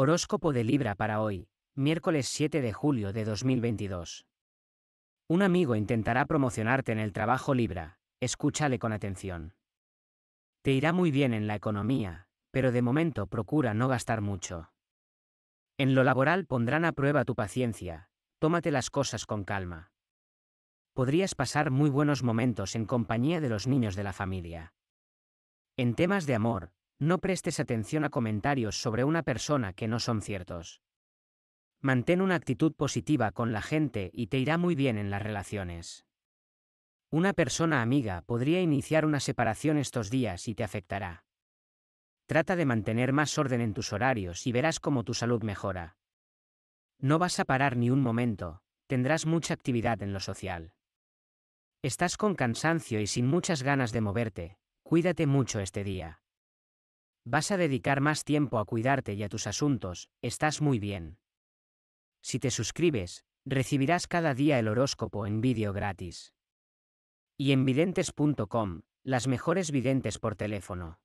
Horóscopo de Libra para hoy, miércoles 7 de julio de 2022. Un amigo intentará promocionarte en el trabajo Libra, escúchale con atención. Te irá muy bien en la economía, pero de momento procura no gastar mucho. En lo laboral pondrán a prueba tu paciencia, tómate las cosas con calma. Podrías pasar muy buenos momentos en compañía de los niños de la familia. En temas de amor, no prestes atención a comentarios sobre una persona que no son ciertos. Mantén una actitud positiva con la gente y te irá muy bien en las relaciones. Una persona amiga podría iniciar una separación estos días y te afectará. Trata de mantener más orden en tus horarios y verás cómo tu salud mejora. No vas a parar ni un momento, tendrás mucha actividad en lo social. Estás con cansancio y sin muchas ganas de moverte, cuídate mucho este día. Vas a dedicar más tiempo a cuidarte y a tus asuntos, estás muy bien. Si te suscribes, recibirás cada día el horóscopo en vídeo gratis. Y en videntes.com, las mejores videntes por teléfono.